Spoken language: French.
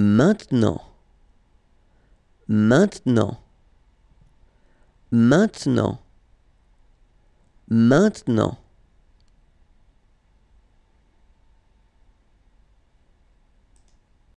maintenant, maintenant, maintenant, maintenant.